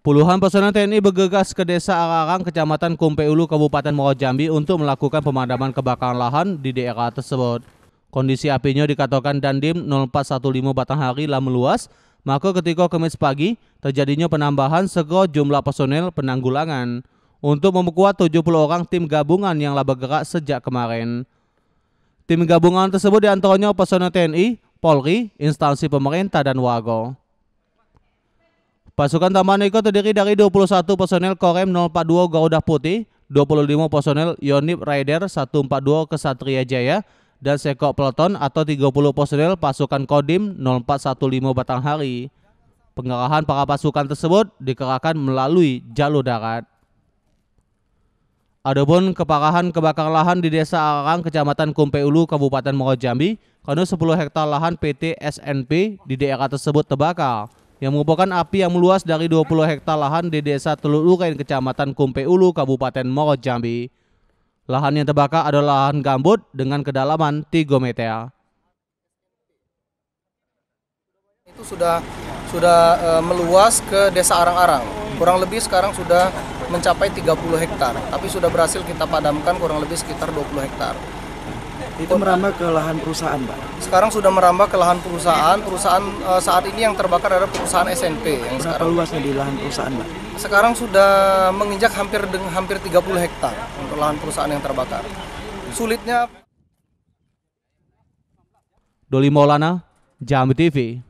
Puluhan personel TNI bergegas ke Desa Ararang, Kecamatan Kumpe Ulu, Kabupaten Muara Jambi untuk melakukan pemadaman kebakaran lahan di daerah tersebut. Kondisi apinya dikatakan Dandim 0415 Batanghari lah meluas, maka ketika kemis pagi terjadinya penambahan sego jumlah personel penanggulangan untuk memperkuat 70 orang tim gabungan yang telah bergerak sejak kemarin. Tim gabungan tersebut diantaranya personel TNI, Polri, instansi pemerintah, dan Wago. Pasukan Taman Eko terdiri dari 21 personel Korem 042 Garuda Putih, 25 personel Yonip Rider 142 Kesatria Jaya, dan Sekok Peloton atau 30 personel pasukan Kodim 0415 Batanghari. Pengerahan para pasukan tersebut dikerahkan melalui jalur darat. Adapun keparahan kebakaran lahan di Desa Arang, Kecamatan Kumpe Ulu, Kabupaten Muarajambi, karena 10 hektar lahan PT SNP di daerah tersebut terbakar yang merupakan api yang meluas dari 20 hektar lahan di Desa Teluk Lurin, Kecamatan Kumpe Ulu, Kabupaten Moro Jambi. Lahan yang terbakar adalah lahan gambut dengan kedalaman 3 meter. Itu sudah sudah e, meluas ke Desa Arang-Arang. Kurang lebih sekarang sudah mencapai 30 hektar, tapi sudah berhasil kita padamkan kurang lebih sekitar 20 hektar. Itu merambah ke lahan perusahaan, Pak. Sekarang sudah merambah ke lahan perusahaan. Perusahaan e, saat ini yang terbakar adalah perusahaan SNP. Yang Berapa sekarang, luasnya di lahan perusahaan, Pak? Sekarang sudah menginjak hampir hampir 30 hektar untuk lahan perusahaan yang terbakar. Sulitnya Doli Maulana, Jambi TV.